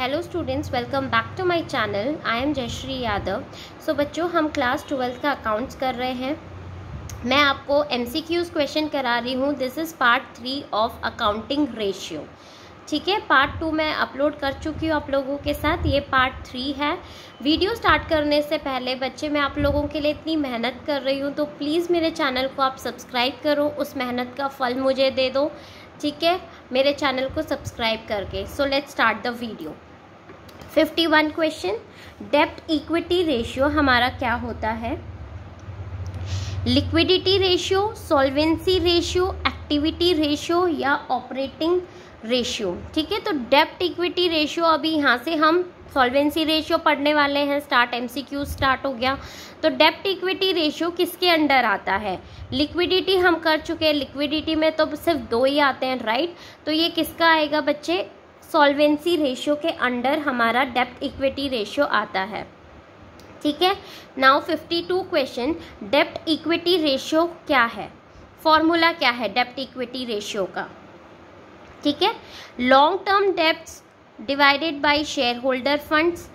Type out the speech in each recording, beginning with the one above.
Hello students welcome back to my channel I am Jayshree Yadav so बच्चों हम class twelfth का accounts कर रहे हैं मैं आपको एम सी क्यूज़ क्वेश्चन करा रही हूँ this is part three of accounting ratio ठीक है पार्ट टू मैं अपलोड कर चुकी हूँ आप लोगों के साथ ये पार्ट थ्री है वीडियो स्टार्ट करने से पहले बच्चे मैं आप लोगों के लिए इतनी मेहनत कर रही हूँ तो प्लीज़ मेरे चैनल को आप सब्सक्राइब करो उस मेहनत का फल मुझे दे दो ठीक है मेरे चैनल को सब्सक्राइब करके so let's start the video fifty one question डेप्ट इक्विटी रेशियो हमारा क्या होता है liquidity ratio solvency ratio activity ratio या ऑपरेटिंग रेशियो ठीक है तो डेप्ट इक्विटी रेशियो अभी यहाँ से हम सॉल्वेंसी रेशियो पढ़ने वाले हैं स्टार्ट एमसीक्यू स्टार्ट हो गया तो डेप्ट इक्विटी रेशियो किसके अंडर आता है लिक्विडिटी हम कर चुके हैं लिक्विडिटी में तो सिर्फ दो ही आते हैं राइट तो ये किसका आएगा बच्चे सॉल्वेंसी रेशियो के अंडर हमारा डेप्ट इक्विटी रेशियो आता है ठीक है नाउ 52 क्वेश्चन डेप्ट इक्विटी रेशियो क्या है फॉर्मूला क्या है डेप्ट इक्विटी रेशियो का ठीक है लॉन्ग टर्म डेप्ट divided by share holder funds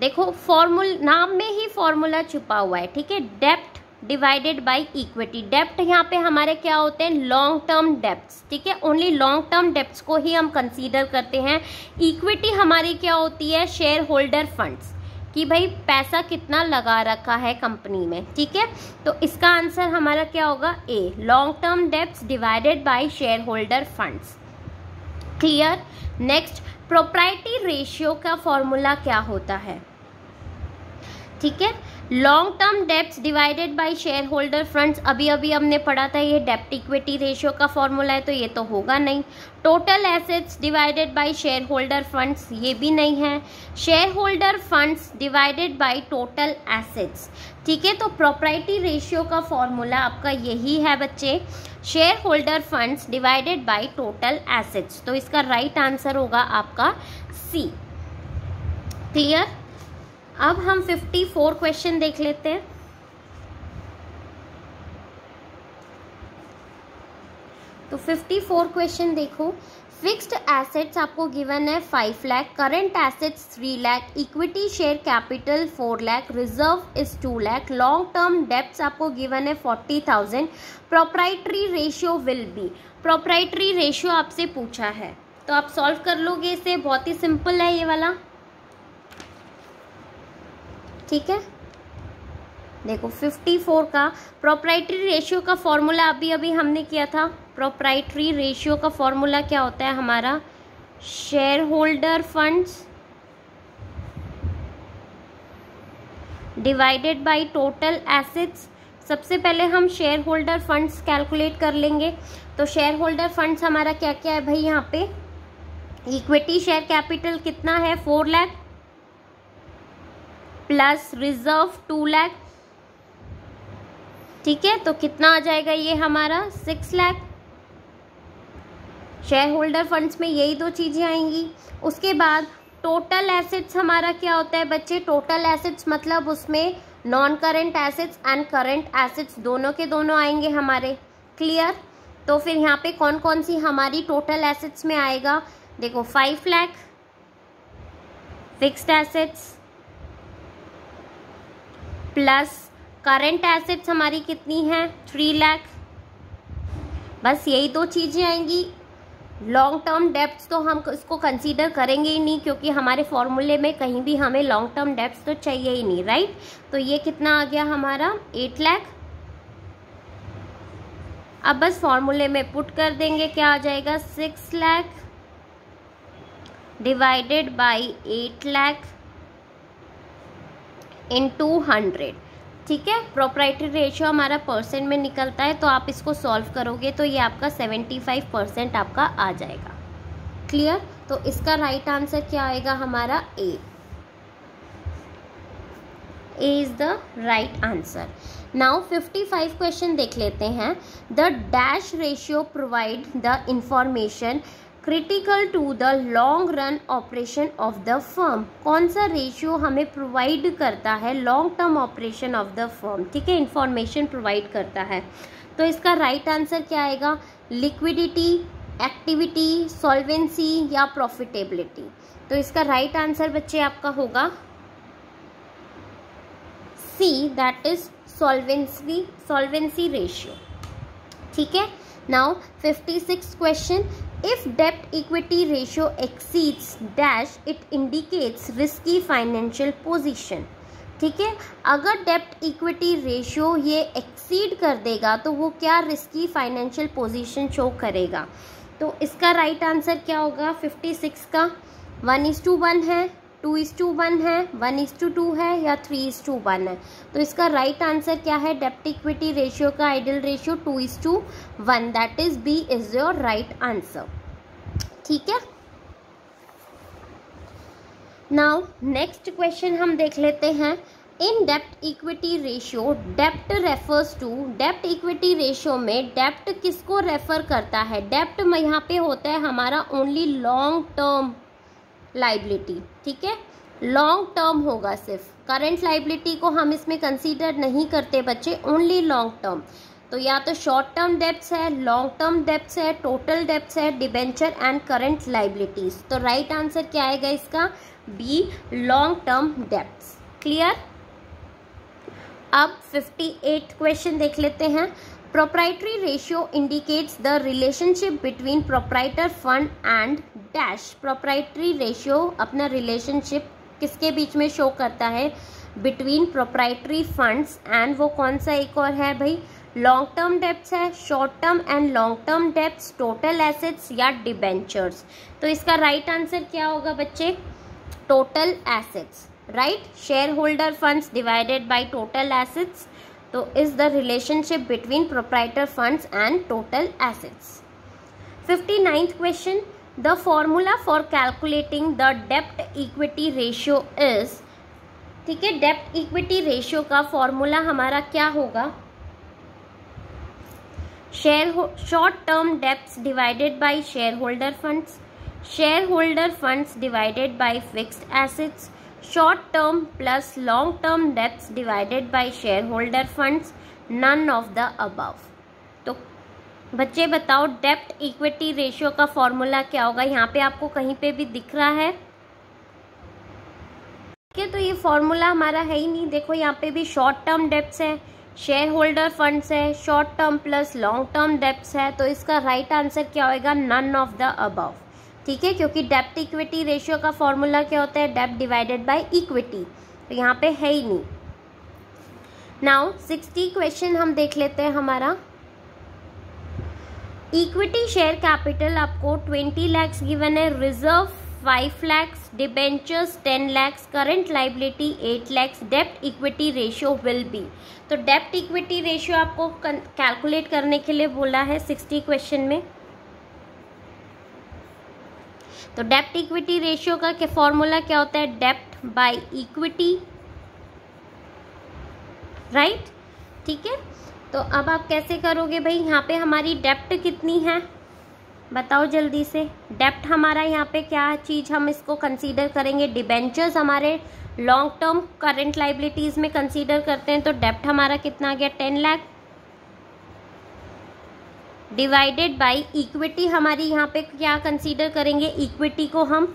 देखो फॉर्मूल नाम में ही फॉर्मूला छुपा हुआ है ठीक है डेप्ट डिवाइडेड बाय इक्विटी डेप्ट यहाँ पे हमारे क्या होते हैं लॉन्ग टर्म डेप्ट ठीक है ओनली लॉन्ग टर्म डेप्ट को ही हम कंसीडर करते हैं इक्विटी हमारी क्या होती है शेयर होल्डर फंड्स कि भाई पैसा कितना लगा रखा है कंपनी में ठीक है तो इसका आंसर हमारा क्या होगा ए लॉन्ग टर्म डेप्ट divided by share holder funds clear next proprietary ratio का फॉर्मूला क्या होता है ठीक है long term debts divided by share holder funds अभी अभी हमने पढ़ा था ये डेप्ट इक्विटी रेशियो का फॉर्मूला है तो ये तो होगा नहीं total assets divided by share holder funds ये भी नहीं है share holder funds divided by total assets ठीक है तो प्रॉपर्टी रेशियो का फॉर्मूला आपका यही है बच्चे share holder funds divided by total assets तो इसका राइट right आंसर होगा आपका सी क्लियर अब हम 54 क्वेश्चन देख लेते हैं तो 54 क्वेश्चन देखो फिक्स्ड एसेट्स आपको गिवन है five lakh current assets three lakh equity share capital four lakh reserve is two lakh long term debts आपको गिवन है forty thousand proprietary ratio will be proprietary ratio आपसे पूछा है तो आप सॉल्व कर लोगे इसे बहुत ही सिंपल है ये वाला ठीक है देखो 54 का प्रोप्राइटरी रेशियो का फॉर्मूला अभी अभी हमने किया था प्रोप्राइटरी रेशियो का फॉर्मूला क्या होता है हमारा share holder funds divided by total assets सबसे पहले हम शेयर होल्डर फंड्स कैलकुलेट कर लेंगे तो शेयर होल्डर फंड्स हमारा क्या क्या है भाई यहाँ पे इक्विटी शेयर कैपिटल कितना है four lakh plus reserve two lakh ठीक है तो कितना आ जाएगा ये हमारा six lakh share holder funds में यही दो चीज़ें आएंगी उसके बाद टोटल एसेट्स हमारा क्या होता है बच्चे टोटल एसेट्स मतलब उसमें non current assets and current assets दोनों के दोनों आएंगे हमारे क्लियर तो फिर यहाँ पे कौन कौन सी हमारी टोटल एसेट्स में आएगा देखो five lakh fixed assets plus current assets हमारी कितनी है थ्री लैख बस यही दो चीज़ें आएंगी लॉन्ग टर्म डेप्थ तो हम इसको कंसीडर करेंगे ही नहीं क्योंकि हमारे फॉर्मूले में कहीं भी हमें लॉन्ग टर्म डेप्ट तो चाहिए ही नहीं राइट तो ये कितना आ गया हमारा एट लैख अब बस फॉर्मूले में पुट कर देंगे क्या आ जाएगा six lakh divided by eight lakh into hundred ठीक है प्रोपराइटरी रेशियो हमारा परसेंट में निकलता है तो आप इसको सॉल्व करोगे तो ये आपका सेवेंटी फाइव परसेंट आपका आ जाएगा क्लियर तो इसका राइट right आंसर क्या आएगा हमारा A A is the right answer now 55 question देख लेते हैं the dash ratio provide the information critical to the long run operation of the firm कौन सा रेशियो हमें प्रोवाइड करता है long term operation of the firm ठीक है इंफॉर्मेशन प्रोवाइड करता है तो इसका राइट right आंसर क्या आएगा लिक्विडिटी एक्टिविटी सॉल्वेंसी या प्रॉफिटेबिलिटी तो इसका राइट right आंसर बच्चे आपका होगा C that is solvency solvency ratio ठीक है now 56 question If debt equity ratio exceeds dash it indicates risky financial position ठीक है अगर डेप्ट इक्विटी रेशियो ये एक्सीड कर देगा तो वो क्या रिस्की फाइनेंशियल पोजीशन शो करेगा तो इसका राइट right आंसर क्या होगा 56 का वन इज टू वन है टू इज टू वन है वन इज टू टू है या थ्री इज टू वन है तो इसका राइट right आंसर क्या है डेप्ट इक्विटी रेशियो का ideal ratio two is to one that is B is your right answer ठीक है नाउ नेक्स्ट क्वेश्चन हम देख लेते हैं इन डेप्ट equity ratio dept refers to dept equity ratio में डेप्ट किसको रेफर करता है डेप्ट यहाँ पे होता है हमारा ओनली लॉन्ग टर्म लाइबिलिटी ठीक है लॉन्ग टर्म होगा सिर्फ करंट लाइबिलिटी को हम इसमें कंसीडर नहीं करते बच्चे ओनली लॉन्ग टर्म तो या तो शॉर्ट टर्म डेप्स है लॉन्ग टर्म डेप्स है टोटल डेप्स है डिबेंचर एंड करंट लाइबिलिटीज तो राइट right आंसर क्या आएगा इसका B long term debts clear अब 58 क्वेश्चन देख लेते हैं Proprietary ratio indicates the relationship between proprietor fund and dash. Proprietary ratio अपना relationship किसके बीच में शो करता है बिटवीन प्रोप्राइटरी फंड्स एंड वो कौन सा एक और है भाई लॉन्ग टर्म डेप्स है short term and long term debts total assets या डिबेंचर्स तो इसका राइट right आंसर क्या होगा बच्चे total assets right share holder funds divided by total assets तो is the relationship between proprietor funds and total assets fifty ninth question the formula for calculating the डेप्ट equity ratio is ठीक है डेप्ट equity ratio का formula हमारा क्या होगा share short term डेप्ट divided by share holder funds share holder funds divided by fixed assets short term plus long term debts divided by shareholder funds none of the above तो बच्चे बताओ डेप्ट equity ratio का formula क्या होगा यहाँ पे आपको कहीं पे भी दिख रहा है ठीक है तो ये फॉर्मूला हमारा है ही नहीं देखो यहाँ पे भी शॉर्ट टर्म डेप्ट है शेयर होल्डर फंड है short term plus long term डेप्ट है तो इसका राइट right आंसर क्या होगा नन ऑफ द अबव ठीक है क्योंकि डेप्ट इक्विटी रेशियो का फॉर्मूला क्या होता है डेप्ट डिवाइडेड बाय इक्विटी तो यहाँ पे है ही नहीं नाउ सिक्सटी क्वेश्चन हम देख लेते हैं हमारा इक्विटी शेयर कैपिटल आपको ट्वेंटी लैक्स गिवन है reserve five lakhs debentures ten lakhs current liability eight lakhs डेप्ट इक्विटी रेशियो विल बी तो डेप्ट इक्विटी रेशियो आपको कैलकुलेट करने के लिए बोला है सिक्सटी क्वेश्चन में तो डेप्ट इक्विटी रेशियो का क्या फॉर्मूला क्या होता है डेप्ट बाय इक्विटी राइट ठीक है तो अब आप कैसे करोगे भाई यहाँ पे हमारी डेप्ट कितनी है बताओ जल्दी से डेप्ट हमारा यहाँ पे क्या चीज़ हम इसको कंसीडर करेंगे डिबेंचर्स हमारे लॉन्ग टर्म करेंट लाइबिलिटीज़ में कंसीडर करते हैं तो डेप्ट हमारा कितना आ गया ten lakh divided by equity हमारी यहाँ पे क्या कंसीडर करेंगे इक्विटी को हम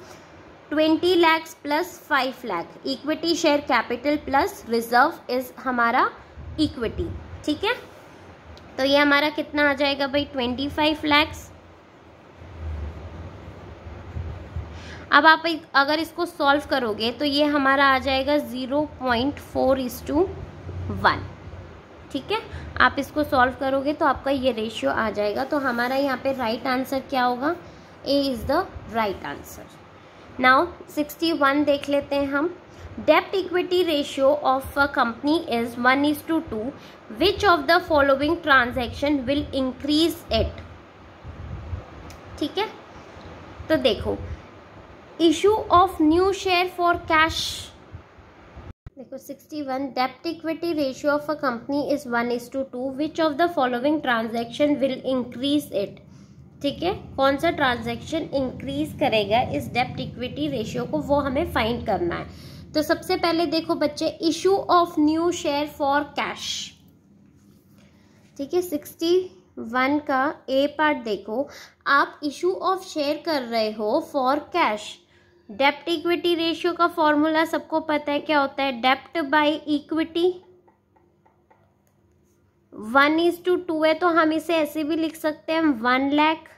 twenty lakhs plus five lakh equity share capital plus reserve is हमारा इक्विटी ठीक है तो ये हमारा कितना आ जाएगा भाई ट्वेंटी फाइव लैक्स अब आप अगर इसको सॉल्व करोगे तो ये हमारा आ जाएगा zero point four is to one ठीक है आप इसको सॉल्व करोगे तो आपका ये रेशियो आ जाएगा तो हमारा यहाँ पे राइट आंसर क्या होगा A is the right answer now sixty one देख लेते हैं हम डेप्ट equity ratio of a company is one is to two which of the following transaction will increase it ठीक है तो देखो issue of new share for cash देखो 61 डेप्ट equity ratio of a company is one is to two which of the following transaction will increase it ठीक है कौन सा ट्रांजेक्शन इंक्रीज करेगा इस डेप्ट इक्विटी रेशियो को वो हमें फाइंड करना है तो सबसे पहले देखो बच्चे issue of new share for cash ठीक है सिक्सटी वन का ए पार्ट देखो आप इशू ऑफ शेयर कर रहे हो for cash dept equity ratio का फॉर्मूला सबको पता है क्या होता है डेप्ट by equity one is to two है तो हम इसे ऐसे भी लिख सकते हैं one lakh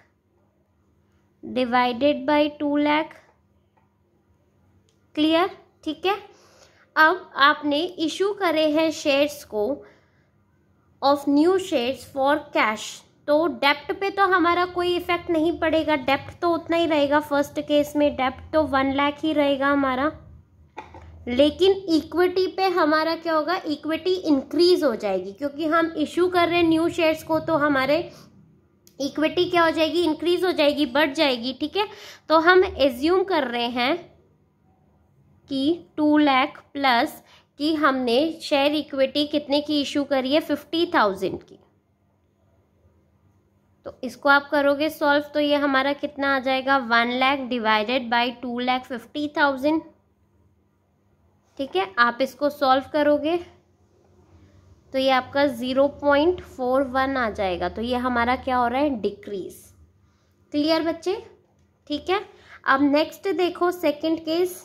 divided by two lakh clear ठीक है अब आपने इशू करे हैं शेयर्स को of new shares for cash तो डेप्ट पे तो हमारा कोई इफेक्ट नहीं पड़ेगा डेप्ट तो उतना ही रहेगा फर्स्ट केस में डेप्ट तो वन लाख ही रहेगा हमारा लेकिन इक्विटी पे हमारा क्या होगा इक्विटी इंक्रीज हो जाएगी क्योंकि हम इशू कर रहे हैं न्यू शेयर्स को तो हमारे इक्विटी क्या हो जाएगी इंक्रीज हो जाएगी बढ़ जाएगी ठीक है तो हम एज्यूम कर रहे हैं कि टू लैख प्लस कि हमने शेयर इक्विटी कितने की इशू करी है फिफ्टी थाउजेंड की तो इसको आप करोगे सॉल्व तो ये हमारा कितना आ जाएगा one lakh divided by two lakh fifty thousand ठीक है आप इसको सॉल्व करोगे तो ये आपका ज़ीरो पॉइंट फोर वन आ जाएगा तो ये हमारा क्या हो रहा है डिक्रीज क्लियर बच्चे ठीक है अब नेक्स्ट देखो सेकंड केस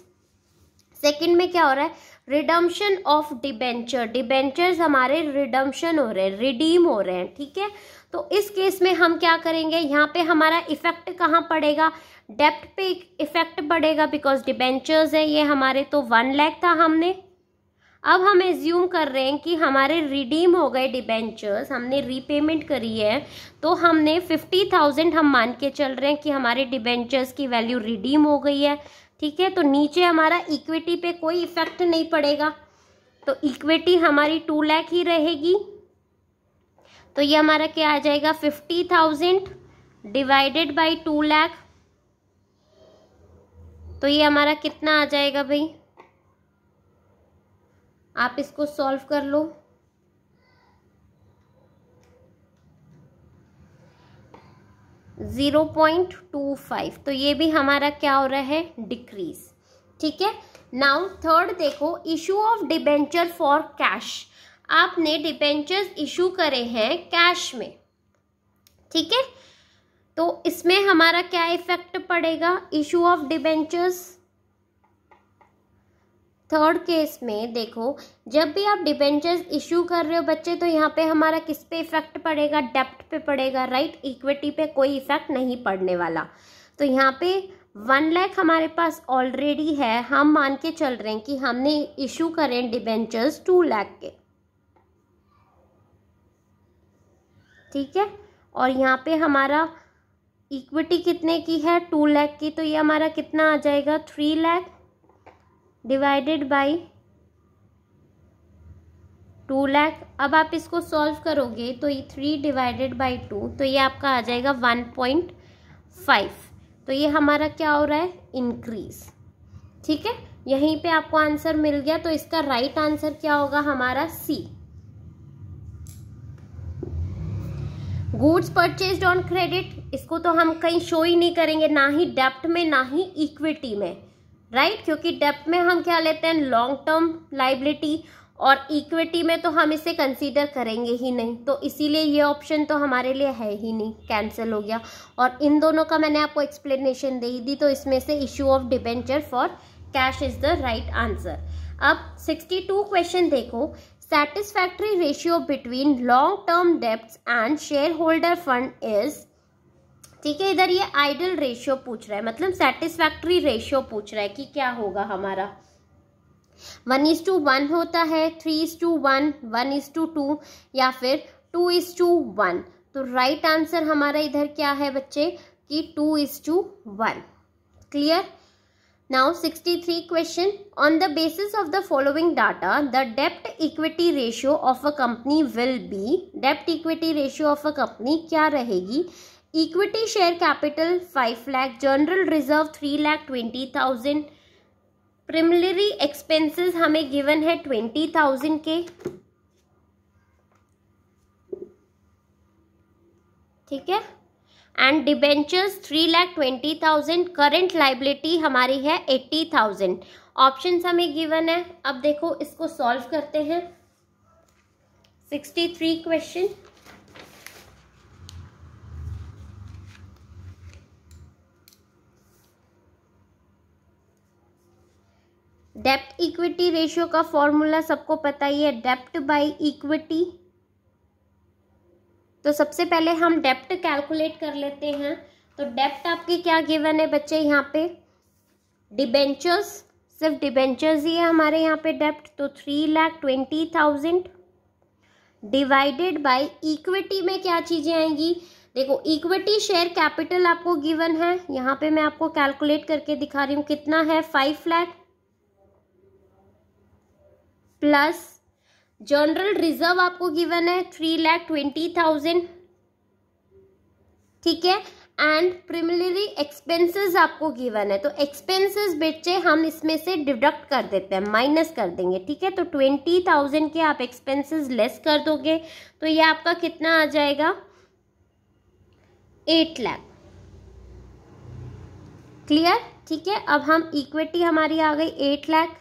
सेकंड में क्या हो रहा है रिडम्शन ऑफ डिबेंचर डिबेंचर्स हमारे रिडम्शन हो रहे हैं रिडीम हो रहे हैं ठीक है तो इस केस में हम क्या करेंगे यहाँ पे हमारा इफेक्ट कहाँ पड़ेगा डेप्ट पे इफेक्ट पड़ेगा बिकॉज डिबेंचर्स है ये हमारे तो वन लैख था हमने अब हम एज्यूम कर रहे हैं कि हमारे रिडीम हो गए डिबेंचर्स हमने रीपेमेंट करी है तो हमने फिफ्टी थाउजेंड हम मान के चल रहे हैं कि हमारे डिबेंचर्स की वैल्यू रिडीम हो गई है ठीक है तो नीचे हमारा इक्विटी पे कोई इफेक्ट नहीं पड़ेगा तो इक्विटी हमारी टू लैख ही रहेगी तो ये हमारा क्या आ जाएगा fifty thousand divided by two lakh तो ये हमारा कितना आ जाएगा भाई आप इसको सॉल्व कर लो ज़ीरो पॉइंट टू फाइव तो ये भी हमारा क्या हो रहा है डिक्रीज ठीक है नाउ थर्ड देखो issue of debenture for cash आपने डिपेंचर्स इशू करे हैं कैश में ठीक है तो इसमें हमारा क्या इफेक्ट पड़ेगा issue of debentures third case में देखो जब भी आप डिबेंचर्स इशू कर रहे हो बच्चे तो यहाँ पे हमारा किस पे इफेक्ट पड़ेगा डेप्ट पे पड़ेगा राइट इक्विटी पे कोई इफेक्ट नहीं पड़ने वाला तो यहाँ पे वन लैख हमारे पास ऑलरेडी है हम मान के चल रहे हैं कि हमने इशू करें डिबेंचर्स टू लैख के ठीक है और यहाँ पे हमारा इक्विटी कितने की है टू लैख की तो ये हमारा कितना आ जाएगा three lakh divided by two lakh अब आप इसको सॉल्व करोगे तो ये थ्री डिवाइडेड बाई टू तो ये आपका आ जाएगा वन पॉइंट फाइव तो ये हमारा क्या हो रहा है इंक्रीज ठीक है यहीं पे आपको आंसर मिल गया तो इसका राइट right आंसर क्या होगा हमारा C goods purchase on credit इसको तो हम कहीं शो ही नहीं करेंगे ना ही डेप्ट में ना ही इक्विटी में राइट right? क्योंकि डेप्ट में हम क्या लेते हैं लॉन्ग टर्म लाइबिलिटी और इक्विटी में तो हम इसे कंसीडर करेंगे ही नहीं तो इसीलिए ये ऑप्शन तो हमारे लिए है ही नहीं कैंसिल हो गया और इन दोनों का मैंने आपको एक्सप्लेनेशन दे ही दी तो इसमें से issue of debenture for cash is the right answer अब 62 क्वेश्चन देखो satisfactory ratio between long term debts and shareholder fund is ठीक है इधर ये आइडल रेशियो पूछ रहा है मतलब सेटिस्फैक्ट्री रेशियो पूछ रहा है कि क्या होगा हमारा वन इज टू वन होता है three is to one one is to two two फिर टू इज टू वन तो राइट right आंसर हमारा इधर क्या है बच्चे कि two is to one clear Now 63 question. On the basis of the following data, the debt equity ratio of a company will be debt equity ratio of a company क्या रहेगी equity share capital five lakh general reserve three lakh twenty thousand preliminary expenses हमें given है twenty thousand के ठीक है and debentures three lakh twenty thousand current liability हमारी है eighty thousand option हमें गिवन है अब देखो इसको सॉल्व करते हैं सिक्सटी थ्री क्वेश्चन डेप्ट इक्विटी रेशियो का फॉर्मूला सबको पता ही है डेप्ट बाई इक्विटी तो सबसे पहले हम डेप्ट कैलकुलेट कर लेते हैं तो डेप्ट आपकी क्या गिवन है बच्चे यहाँ पे डिबेंचर्स सिर्फ डिबेंचर्स ही है हमारे यहाँ पे डेप्ट तो three lakh twenty thousand divided by equity में क्या चीज़ें आएंगी देखो इक्विटी शेयर कैपिटल आपको गिवन है यहाँ पे मैं आपको कैलकुलेट करके दिखा रही हूँ कितना है five lakh plus general reserve आपको गिवन है थ्री लैख ट्वेंटी थाउजेंड ठीक है एंड प्रिमिलरी एक्सपेंसेस आपको गिवन है तो एक्सपेंसेस बच्चे हम इसमें से डिडक्ट कर देते हैं माइनस कर देंगे ठीक है तो ट्वेंटी थाउजेंड के आप एक्सपेंसेस लेस कर दोगे तो ये आपका कितना आ जाएगा एट लैख क्लियर ठीक है अब हम इक्विटी हमारी आ गई एट लैख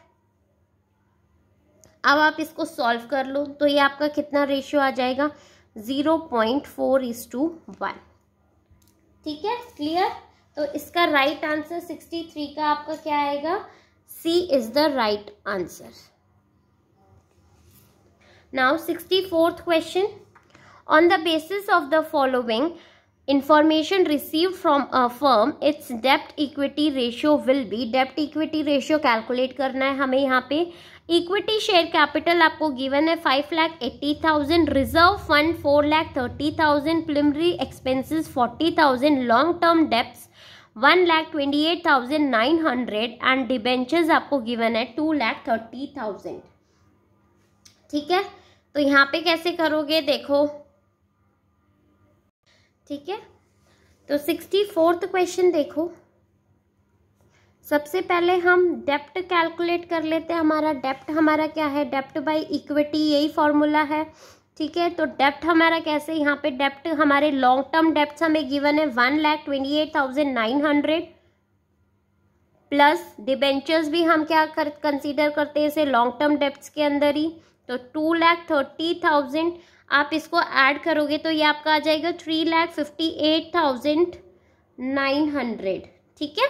अब आप इसको सॉल्व कर लो तो ये आपका कितना रेशियो आ जाएगा zero point four is to one ठीक है क्लियर तो इसका राइट आंसर सिक्सटी थ्री का आपका क्या आएगा सी is the right answer now sixty fourth question on the basis of the following information receive from a firm it's dept equity ratio will B dept equity ratio calculate करना है हमें यहाँ पे equity share capital आपको given है five lakh eighty thousand reserve fund four lakh thirty thousand preliminary expenses forty thousand long term debts one lakh twenty eight thousand nine hundred and debentures आपको given है two lakh thirty thousand ठीक है तो यहाँ पे कैसे करोगे देखो ठीक है तो सिक्सटी फोर्थ क्वेश्चन देखो सबसे पहले हम डेप्ट कैलकुलेट कर लेते हैं हमारा डेप्ट हमारा क्या है डेप्ट बाई इक्विटी यही फॉर्मूला है ठीक है तो डेप्ट हमारा कैसे यहाँ पे डेप्ट हमारे लॉन्ग टर्म डेप्ट हमें गिवन है one lakh twenty eight thousand nine hundred plus debentures भी हम क्या कर कंसीडर करते हैं इसे लॉन्ग टर्म डेप्ट के अंदर ही तो टू लैख थर्टी थाउजेंड आप इसको ऐड करोगे तो ये आपका आ जाएगा three lakh fifty eight thousand nine hundred ठीक है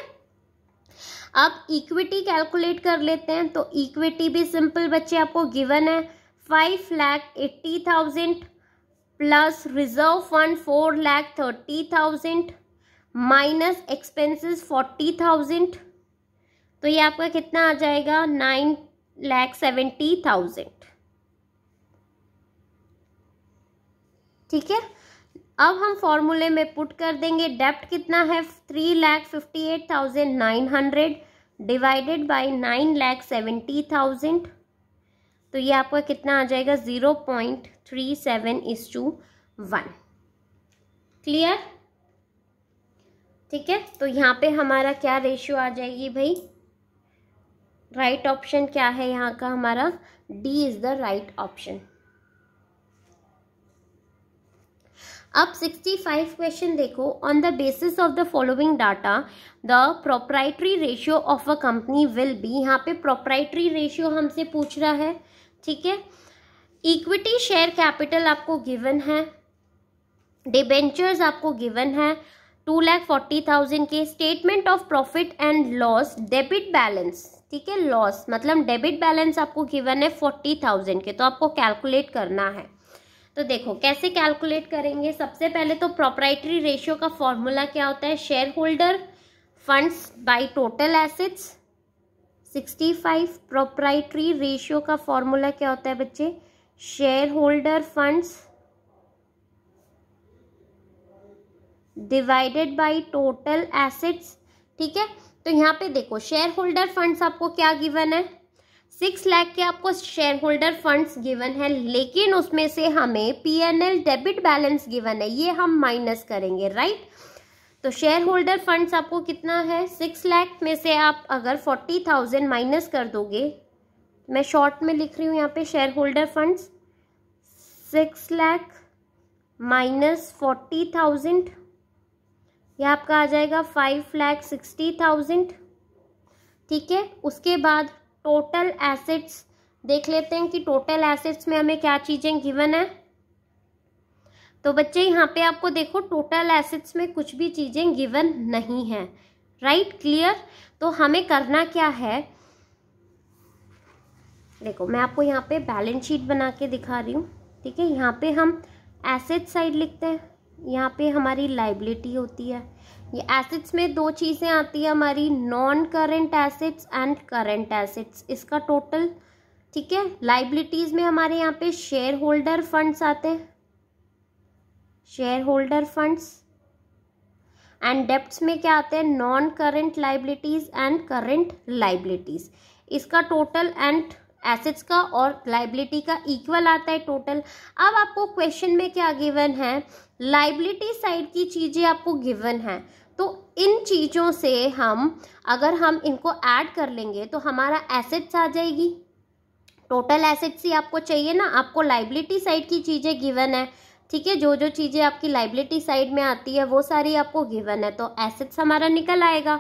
अब इक्विटी कैलकुलेट कर लेते हैं तो इक्विटी भी सिंपल बच्चे आपको गिवन है five lakh eighty thousand plus reserve fund four lakh thirty thousand minus expenses forty thousand तो ये आपका कितना आ जाएगा नाइन लैख सेवेंटी थाउजेंड ठीक है अब हम फॉर्मूले में पुट कर देंगे डेप्ट कितना है three lakh fifty eight thousand nine hundred divided by nine lakh seventy thousand तो ये आपका कितना आ जाएगा zero point three seven is to one clear ठीक है तो यहाँ पे हमारा क्या रेशियो आ जाएगी भाई राइट right ऑप्शन क्या है यहाँ का हमारा D is the right option अब 65 क्वेश्चन देखो on the basis of the following data the proprietary ratio of a company will be यहाँ पे प्रोप्राइटरी रेशियो हमसे पूछ रहा है ठीक है इक्विटी शेयर कैपिटल आपको गिवन है डिबेंचर्स आपको गिवन है टू लैख फोर्टी थाउजेंड के statement of profit and loss debit balance ठीक है लॉस मतलब डेबिट बैलेंस आपको गिवन है फोर्टी थाउजेंड के तो आपको कैलकुलेट करना है तो देखो कैसे कैलकुलेट करेंगे सबसे पहले तो प्रोपराइटरी रेशियो का फॉर्मूला क्या होता है share holder funds by total assets 65 proprietary ratio का फॉर्मूला क्या होता है बच्चे share holder funds divided by total assets ठीक है तो यहाँ पे देखो शेयर होल्डर फंड्स आपको क्या गिवन है सिक्स लाख के आपको शेयर होल्डर फंड्स गिवन है लेकिन उसमें से हमें पीएनएल डेबिट बैलेंस गिवन है ये हम माइनस करेंगे राइट तो शेयर होल्डर फंड्स आपको कितना है सिक्स लाख में से आप अगर फोर्टी थाउजेंड माइनस कर दोगे मैं शॉर्ट में लिख रही हूँ यहाँ पे share holder funds six lakh minus forty thousand यह आपका आ जाएगा फाइव लाख सिक्सटी थाउजेंड ठीक है उसके बाद टोटल एसेट्स देख लेते हैं कि टोटल एसेट्स में हमें क्या चीज़ें गिवन है तो बच्चे यहाँ पे आपको देखो टोटल एसेट्स में कुछ भी चीज़ें गिवन नहीं है राइट क्लियर तो हमें करना क्या है देखो मैं आपको यहाँ पे बैलेंस शीट बना के दिखा रही हूँ ठीक है यहाँ पे हम एसेट साइड लिखते हैं यहाँ पे हमारी लाइबिलिटी होती है ये एसिड्स में दो चीज़ें आती है हमारी non current assets and current assets इसका टोटल ठीक है लाइबिलिटीज़ में हमारे यहाँ पे शेयर होल्डर फंड्स आते हैं share holder funds and debts में क्या आते हैं non current liabilities and current liabilities इसका टोटल एंड एसेट्स का और लाइबिलिटी का इक्वल आता है टोटल अब आपको क्वेश्चन में क्या गिवन है लाइबिलिटी साइड की चीज़ें आपको गिवन है तो इन चीज़ों से हम अगर हम इनको ऐड कर लेंगे तो हमारा एसेट्स आ जाएगी टोटल एसेट्स ही आपको चाहिए ना आपको लाइबिलिटी साइड की चीज़ें गिवन है ठीक है जो जो चीज़ें आपकी लाइबिलिटी साइड में आती है वो सारी आपको गिवन है तो एसेट्स हमारा निकल आएगा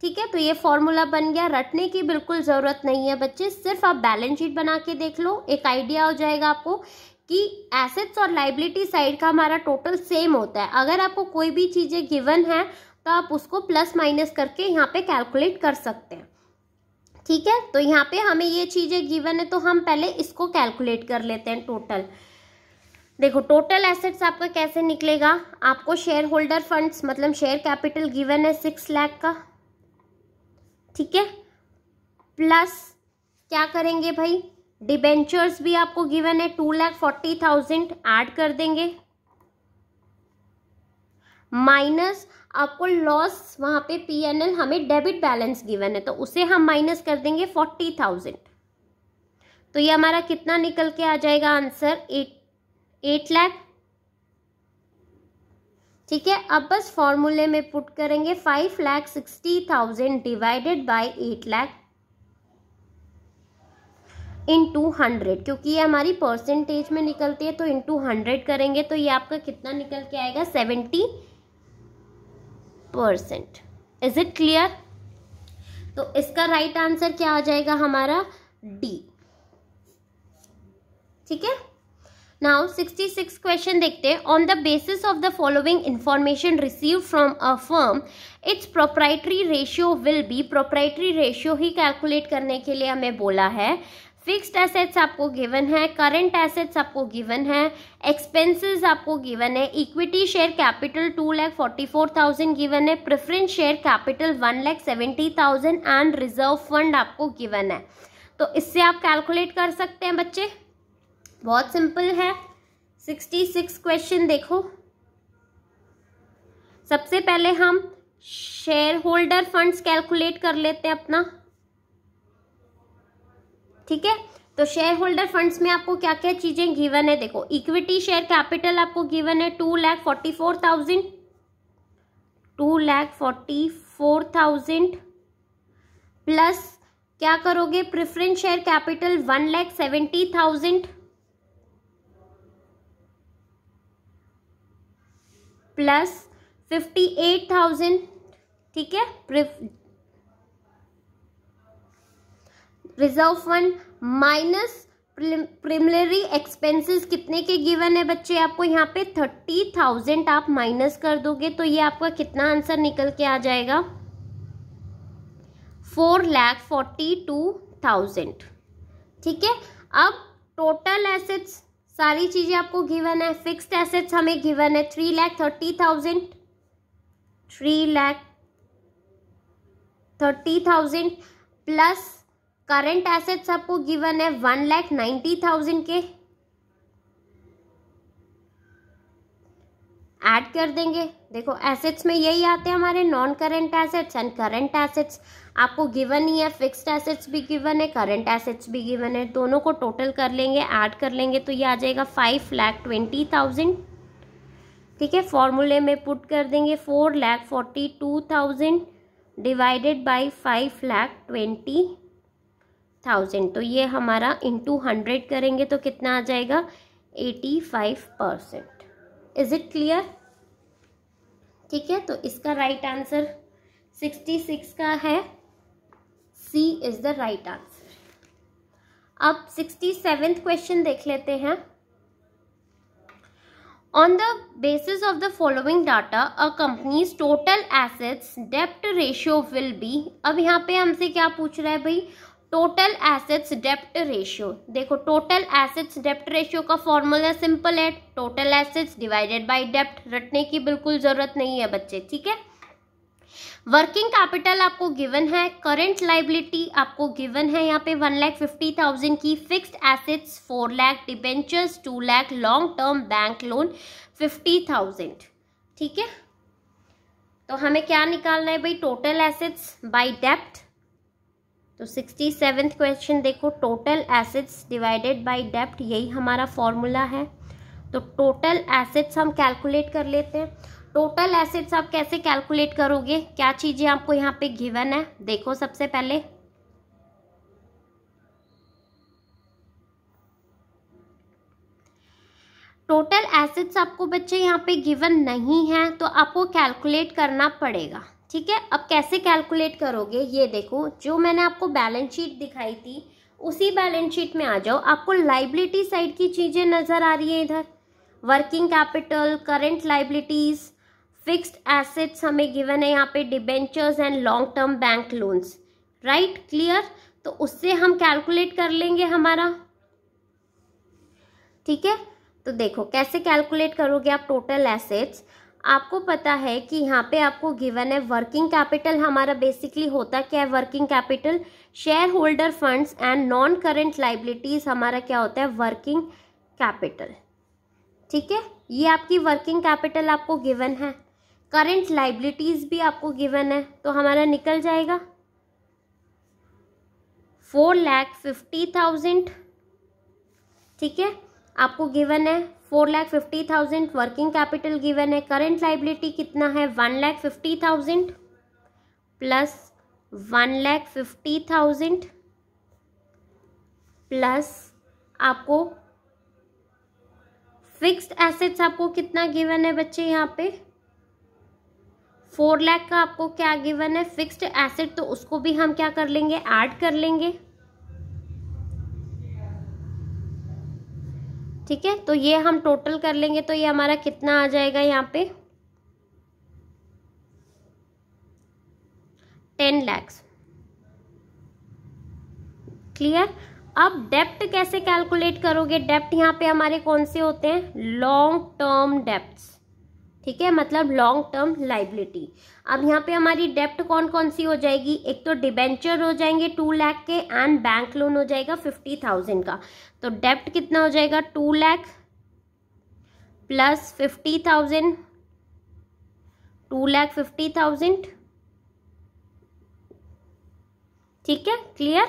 ठीक है तो ये फॉर्मूला बन गया रटने की बिल्कुल ज़रूरत नहीं है बच्चे सिर्फ आप बैलेंस शीट बना के देख लो एक आइडिया हो जाएगा आपको कि एसेट्स और लाइबिलिटी साइड का हमारा टोटल सेम होता है अगर आपको कोई भी चीज़ें गिवन है तो आप उसको प्लस माइनस करके यहाँ पे कैलकुलेट कर सकते हैं ठीक है तो यहाँ पे हमें ये चीज़ें गिवन है तो हम पहले इसको कैलकुलेट कर लेते हैं टोटल देखो टोटल एसेट्स आपका कैसे निकलेगा आपको शेयर होल्डर फंड्स मतलब शेयर कैपिटल गिवन है सिक्स लाख का ठीक है प्लस क्या करेंगे भाई डिबेंचर्स भी आपको गिवन है two lakh forty thousand add कर देंगे माइनस आपको लॉस वहाँ पे पीएनएल हमें डेबिट बैलेंस गिवन है तो उसे हम माइनस कर देंगे फोर्टी थाउजेंड तो ये हमारा कितना निकल के आ जाएगा आंसर एट एट लैख ठीक है अब बस फॉर्मूले में पुट करेंगे five lakh sixty thousand divided by eight lakh into hundred क्योंकि ये हमारी परसेंटेज में निकलती है तो इन टू हंड्रेड करेंगे तो ये आपका कितना निकल के आएगा seventy percent is it clear तो इसका राइट right आंसर क्या हो जाएगा हमारा डी ठीक है नाउ सिक्स क्वेश्चन देखते हैं on the basis of the following information receive from a firm its proprietary ratio will be proprietary ratio ही कैलकुलेट करने के लिए हमें बोला है फिक्स्ड एसेट्स आपको गिवन है करंट एसेट्स आपको गिवन है एक्सपेंसेस आपको गिवन है equity share capital two lakh forty four thousand given है preference share capital one lakh seventy thousand and reserve fund आपको गिवन है तो इससे आप कैलकुलेट कर सकते हैं बच्चे बहुत सिंपल है सिक्सटी सिक्स क्वेश्चन देखो सबसे पहले हम शेयर होल्डर फंड्स कैलकुलेट कर लेते हैं अपना ठीक है तो शेयर होल्डर फंड्स में आपको क्या क्या चीजें गिवन है देखो इक्विटी शेयर कैपिटल आपको गिवन है two lakh forty four thousand two lakh forty four thousand plus क्या करोगे preference share capital one lakh seventy thousand plus fifty eight thousand ठीक है reserve fund minus preliminary expenses कितने के गिवन है बच्चे आपको यहाँ पे थर्टी थाउजेंड आप माइनस कर दोगे तो ये आपका कितना आंसर निकल के आ जाएगा four lakh forty two thousand ठीक है अब टोटल एसेट्स सारी चीज़ें आपको गिवन है फिक्स्ड एसेट्स हमें गिवन है three lakh thirty thousand three lakh thirty thousand plus current assets आपको गिवन है वन लैख नाइन्टी थाउजेंड के ऐड कर देंगे देखो एसेट्स में यही आते हैं हमारे non current assets and current assets आपको गिवन ही है फिक्स्ड एसेट्स भी गिवन है करंट एसेट्स भी गिवन है दोनों को टोटल कर लेंगे ऐड कर लेंगे तो ये आ जाएगा फाइव लैख ट्वेंटी थाउजेंड ठीक है फॉर्मूले में पुट कर देंगे four lakh forty two thousand divided by five lakh twenty thousand तो ये हमारा इंटू हंड्रेड करेंगे तो कितना आ जाएगा eighty five percent is it clear ठीक है तो इसका राइट आंसर सिक्सटी सिक्स का है C is the right answer अब सिक्सटी सेवेंथ क्वेश्चन देख लेते हैं on the basis of the following data a company's total assets डेप्ट रेशियो विल बी अब यहाँ पे हमसे क्या पूछ रहा है भाई टोटल एसेट्स डेप्ट रेशियो देखो टोटल एसेट्स डेप्ट रेशियो का फॉर्मूला सिंपल है टोटल एसेट्स डिवाइडेड बाय डेप्ट रटने की बिल्कुल ज़रूरत नहीं है बच्चे ठीक है वर्किंग कैपिटल आपको गिवन है करंट लाइबिलिटी आपको गिवन है यहाँ पे वन लैख फिफ्टी थाउजेंड की fixed assets four lakh debentures two lakh long term bank loan fifty thousand ठीक है तो हमें क्या निकालना है भाई टोटल एसेट्स बाई डेप्ट तो सिक्सटी सेवेंथ क्वेश्चन देखो टोटल एसिड्स डिवाइडेड बाय डेप्ट यही हमारा फॉर्मूला है तो टोटल एसिड्स हम कैलकुलेट कर लेते हैं टोटल एसिड्स आप कैसे कैलकुलेट करोगे क्या चीज़ें आपको यहाँ पे गिवन है देखो सबसे पहले टोटल एसिड्स आपको बच्चे यहाँ पे गिवन नहीं है तो आपको कैलकुलेट करना पड़ेगा ठीक है अब कैसे कैलकुलेट करोगे ये देखो जो मैंने आपको बैलेंस शीट दिखाई थी उसी बैलेंस शीट में आ जाओ आपको लाइबिलिटी साइड की चीज़ें नज़र आ रही है इधर working capital current liabilities fixed assets हमें गिवन है यहाँ पे debentures and long term bank loans right clear तो उससे हम कैलकुलेट कर लेंगे हमारा ठीक है तो देखो कैसे कैलकुलेट करोगे आप टोटल एसेट्स आपको पता है कि यहाँ पे आपको गिवन है वर्किंग कैपिटल हमारा बेसिकली होता क्या है working capital share holder funds and non current liabilities हमारा क्या होता है वर्किंग कैपिटल ठीक है ये आपकी वर्किंग कैपिटल आपको गिवन है करेंट लाइबिलिटीज भी आपको गिवन है तो हमारा निकल जाएगा फोर लैख फिफ्टी थाउजेंड ठीक है आपको गिवन है four lakh fifty thousand working capital given है करेंट लाइबिलिटी कितना है one lakh fifty thousand plus one lakh fifty thousand plus आपको फिक्स्ड एसेट्स आपको कितना गिवन है बच्चे यहाँ पे फोर लैख का आपको क्या गिवन है फिक्स्ड एसेट तो उसको भी हम क्या कर लेंगे ऐड कर लेंगे ठीक है तो ये हम टोटल कर लेंगे तो ये हमारा कितना आ जाएगा यहाँ पे टेन लैक्स क्लियर अब डेप्ट कैसे कैलकुलेट करोगे डेप्ट यहाँ पे हमारे कौन से होते हैं लॉन्ग टर्म डेप्ट्स ठीक है मतलब लॉन्ग टर्म लाइबिलिटी अब यहाँ पे हमारी डेप्ट कौन कौन सी हो जाएगी एक तो डिबेंचर हो जाएंगे टू लैख के एंड बैंक लोन हो जाएगा फिफ्टी थाउजेंड का तो डेप्ट कितना हो जाएगा two lakh plus fifty thousand two lakh fifty thousand ठीक है क्लियर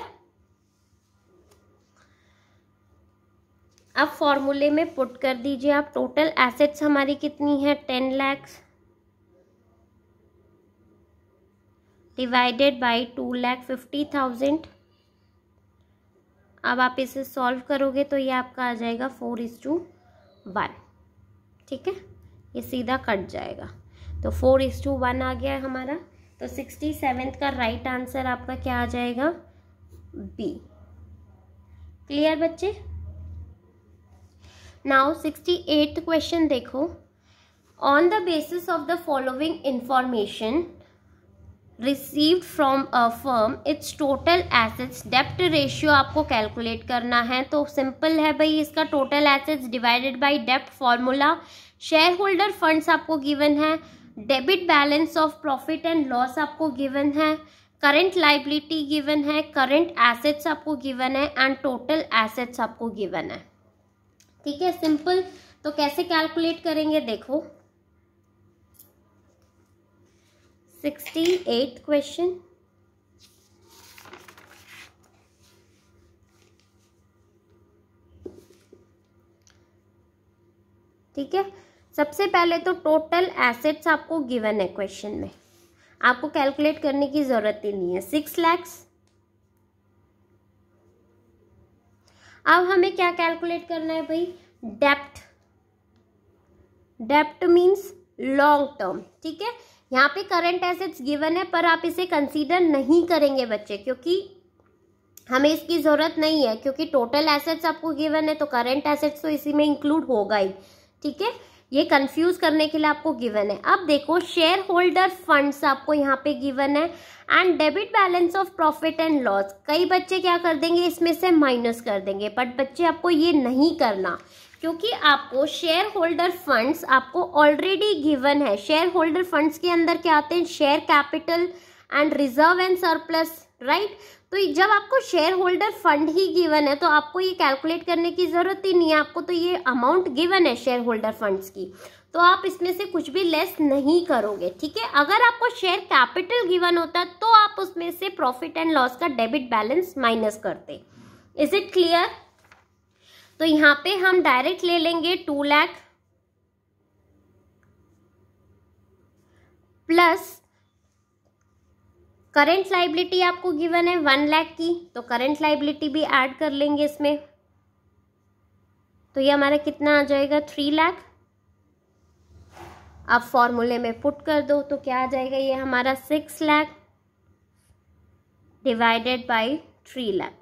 अब फॉर्मूले में पुट कर दीजिए आप टोटल एसेट्स हमारी कितनी है ten lakhs divided by two lakh fifty thousand अब आप इसे सॉल्व करोगे तो ये आपका आ जाएगा फोर इज टू वन ठीक है ये सीधा कट जाएगा तो फोर इज टू वन आ गया है हमारा तो सिक्सटी सेवेंथ का राइट right आंसर आपका क्या आ जाएगा बी क्लियर बच्चे नाउ सिक्सटी एट्थ क्वेश्चन देखो on the basis of the following information received from a firm its total assets डेप्ट रेशियो आपको कैलकुलेट करना है तो सिंपल है भाई इसका टोटल एसेट्स डिवाइडेड बाई डेप्ट फॉर्मूला शेयर होल्डर फंड्स आपको गिवन है debit balance of profit and loss आपको गिवन है करेंट लाइबिलिटी गिवन है करेंट एसेट्स आपको गिवन है एंड टोटल एसेट्स आपको गिवन है ठीक है सिंपल तो कैसे कैलकुलेट करेंगे देखो सिक्सटी एट क्वेश्चन ठीक है सबसे पहले तो टोटल एसेट्स आपको गिवन है क्वेश्चन में आपको कैलकुलेट करने की ज़रूरत ही नहीं है सिक्स लैक्स अब हमें क्या कैलकुलेट करना है भाई डेप्ट डेप्ट मीन्स लॉन्ग टर्म ठीक है यहाँ पे करंट एसेट्स गिवन है पर आप इसे कंसीडर नहीं करेंगे बच्चे क्योंकि हमें इसकी ज़रूरत नहीं है क्योंकि टोटल एसेट्स आपको गिवन है तो करंट एसेट्स तो इसी में इंक्लूड होगा ही ठीक है ये कंफ्यूज करने के लिए आपको गिवन है अब देखो शेयर होल्डर फंड्स आपको यहाँ पे गिवन है and debit balance of profit and loss कई बच्चे क्या कर देंगे इसमें से माइनस कर देंगे बट बच्चे आपको ये नहीं करना क्योंकि आपको शेयर होल्डर फंड्स आपको ऑलरेडी गिवन है शेयर होल्डर फंड्स के अंदर क्या आते हैं share capital and reserve and surplus right right? तो जब आपको शेयर होल्डर फंड ही गिवन है तो आपको ये कैलकुलेट करने की ज़रूरत ही नहीं है आपको तो ये अमाउंट गिवन है शेयर होल्डर फंड्स की तो आप इसमें से कुछ भी लेस नहीं करोगे ठीक है अगर आपको शेयर कैपिटल गिवन होता तो आप उसमें से प्रॉफिट एंड लॉस का डेबिट बैलेंस माइनस करते इज इट क्लियर तो यहाँ पे हम डायरेक्ट ले लेंगे two lakh plus current liability आपको गिवन है वन लाख की तो करेंट लाइबिलिटी भी ऐड कर लेंगे इसमें तो ये हमारा कितना आ जाएगा थ्री लाख आप फॉर्मूले में पुट कर दो तो क्या आ जाएगा ये हमारा six lakh divided by three lakh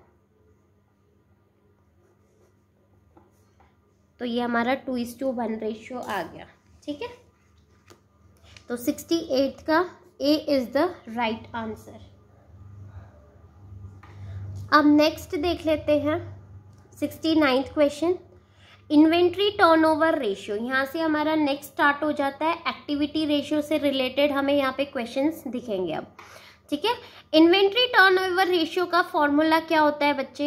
तो ये हमारा टू इस टू वन रेशियो आ गया ठीक है तो सिक्सटी एट का A is the right answer अब नेक्स्ट देख लेते हैं sixty ninth question inventory turnover ratio यहाँ से हमारा नेक्स्ट स्टार्ट हो जाता है एक्टिविटी रेशियो से रिलेटेड हमें यहाँ पे क्वेश्चंस दिखेंगे अब ठीक है इन्वेंट्री टर्नओवर रेशियो का फॉर्मूला क्या होता है बच्चे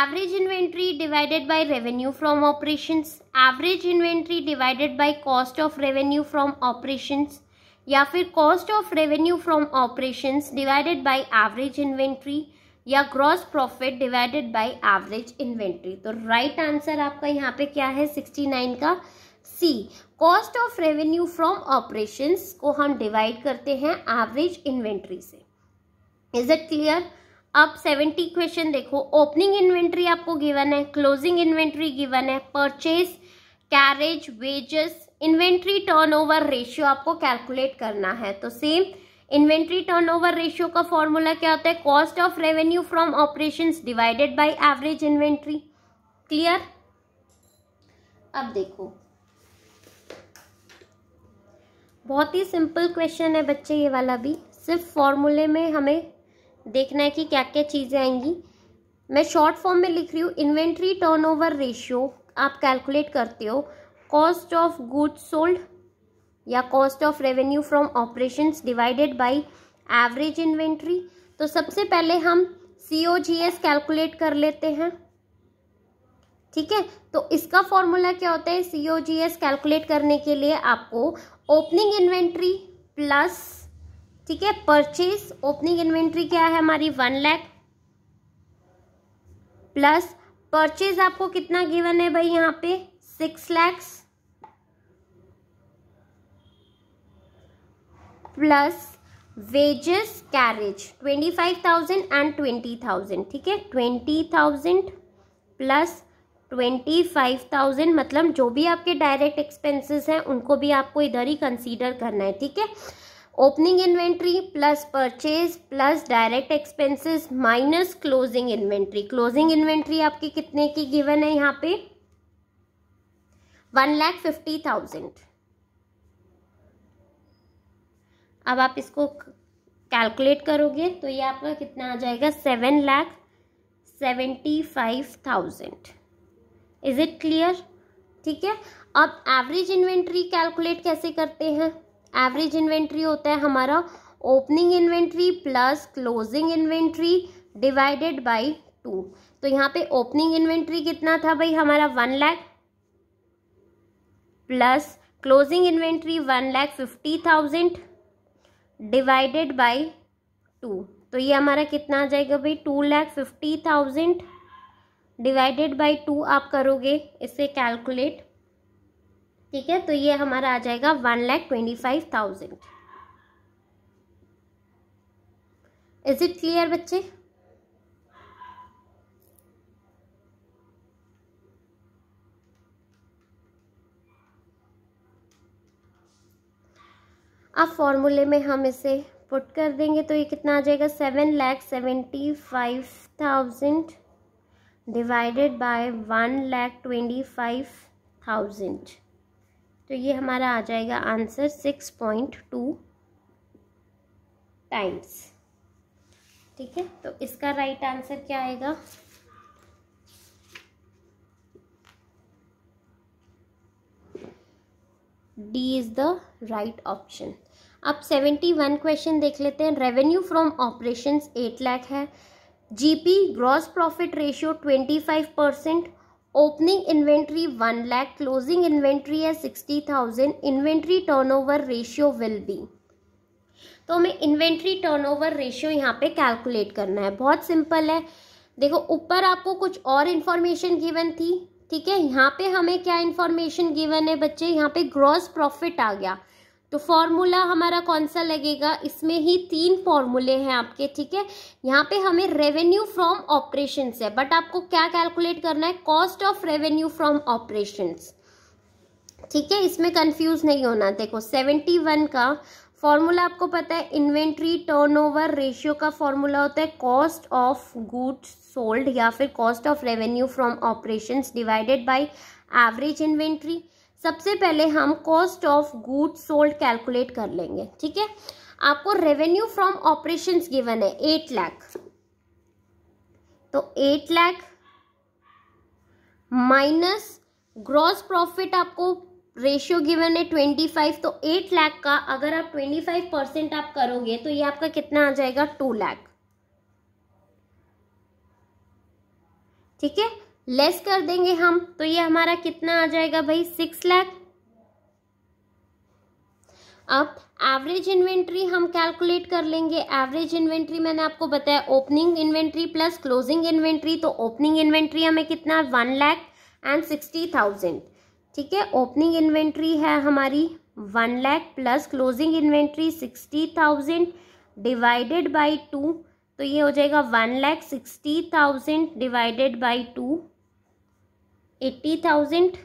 average inventory divided by revenue from operations average inventory divided by cost of revenue from operations या फिर cost of revenue from operations divided by average inventory या gross profit divided by average inventory तो right right answer आपका यहाँ पे क्या है sixty nine का C cost of revenue from operations को हम डिवाइड करते हैं एवरेज इन्वेंट्री से इज इट क्लियर अब सेवेंटी क्वेश्चन देखो ओपनिंग इन्वेंट्री आपको गिवन है क्लोजिंग इन्वेंट्री गिवन है purchase carriage wages inventory turnover ratio आपको कैलकुलेट करना है तो सेम इन्वेंट्री टर्नओवर रेशियो का फॉर्मूला क्या होता है cost of revenue from operations divided by average inventory clear अब देखो बहुत ही सिंपल क्वेश्चन है बच्चे ये वाला भी सिर्फ फॉर्मूले में हमें देखना है कि क्या क्या चीज़ें आएंगी मैं शॉर्ट फॉर्म में लिख रही हूँ इन्वेंट्री टर्नओवर रेशियो आप कैलकुलेट करते हो कॉस्ट ऑफ गुड्स सोल्ड या cost of revenue from operation divided by average inventory तो सबसे पहले हम सी ओ जी एस कैलकुलेट कर लेते हैं ठीक है तो इसका फॉर्मूला क्या होता है सी ओ जी एस कैलकुलेट करने के लिए आपको ओपनिंग इन्वेंट्री प्लस ठीक है परचेज ओपनिंग इन्वेंट्री क्या है हमारी वन लैख प्लस परचेज आपको कितना गिवन है भाई यहाँ पे six lakhs plus wages carriage twenty five thousand and twenty thousand ठीक है twenty thousand plus twenty five thousand मतलब जो भी आपके डायरेक्ट एक्सपेंसेस हैं उनको भी आपको इधर ही कंसीडर करना है ठीक है opening inventory plus purchase plus direct expenses minus closing inventory closing inventory आपके कितने की गिवन है यहाँ पे वन लैख फिफ्टी थाउजेंड अब आप इसको कैलकुलेट करोगे तो ये आपका कितना आ जाएगा seven lakh seventy five thousand is it clear ठीक है अब एवरेज इन्वेंट्री कैलकुलेट कैसे करते हैं एवरेज इन्वेंट्री होता है हमारा opening inventory plus closing inventory divided by two तो यहाँ पे ओपनिंग इन्वेंट्री कितना था भाई हमारा one lakh plus closing inventory one lakh fifty thousand divided by two तो ये हमारा कितना आ जाएगा भाई two lakh fifty thousand divided by two आप करोगे इससे कैलकुलेट ठीक है तो ये हमारा आ जाएगा one lakh twenty five thousand is it clear बच्चे अब फॉर्मूले में हम इसे पुट कर देंगे तो ये कितना आ जाएगा seven lakh seventy five thousand divided by one lakh twenty five thousand तो ये हमारा आ जाएगा answer six point two times ठीक है तो इसका राइट आंसर क्या आएगा D is the right option अब सेवेंटी वन क्वेश्चन देख लेते हैं revenue from operation eight lakh है GP gross profit ratio twenty five percent opening inventory one lakh closing inventory है sixty thousand inventory turn over ratio will be तो हमें inventory turn over ratio यहाँ पे calculate करना है बहुत सिंपल है देखो ऊपर आपको कुछ और इन्फॉर्मेशन गिवन थी ठीक है यहाँ पे हमें क्या इन्फॉर्मेशन गिवन है बच्चे यहाँ पे ग्रॉस प्रॉफिट आ गया तो फॉर्मूला हमारा कौन सा लगेगा इसमें ही तीन फॉर्मूले हैं आपके ठीक है यहाँ पे हमें रेवेन्यू फ्रॉम ऑपरेशंस है बट आपको क्या कैलकुलेट करना है cost of revenue from operations ठीक है इसमें कंफ्यूज नहीं होना देखो सेवेंटी वन का फॉर्मूला आपको पता है इन्वेंट्री टर्नओवर रेशियो का फॉर्मूला होता है कॉस्ट ऑफ गुड्स सोल्ड या फिर cost of revenue from operations divided by average inventory सबसे पहले हम cost of good sold calculate कर लेंगे ठीक है आपको रेवेन्यू फ्रॉम ऑपरेशंस गिवन है एट लाख तो eight lakh minus gross profit आपको रेशियो गिवन है ट्वेंटी फाइव तो एट लाख का अगर आप ट्वेंटी फाइव परसेंट आप करोगे तो ये आपका कितना आ जाएगा टू लाख ठीक है लेस कर देंगे हम तो ये हमारा कितना आ जाएगा भाई सिक्स लाख अब एवरेज इन्वेंट्री हम कैलकुलेट कर लेंगे एवरेज इन्वेंट्री मैंने आपको बताया opening inventory plus closing inventory तो ओपनिंग इन्वेंट्री हमें कितना one lakh and sixty thousand ठीक है ओपनिंग इन्वेंट्री है हमारी one lakh plus closing inventory sixty thousand divided by two तो ये हो जाएगा one lakh sixty thousand divided by two eighty thousand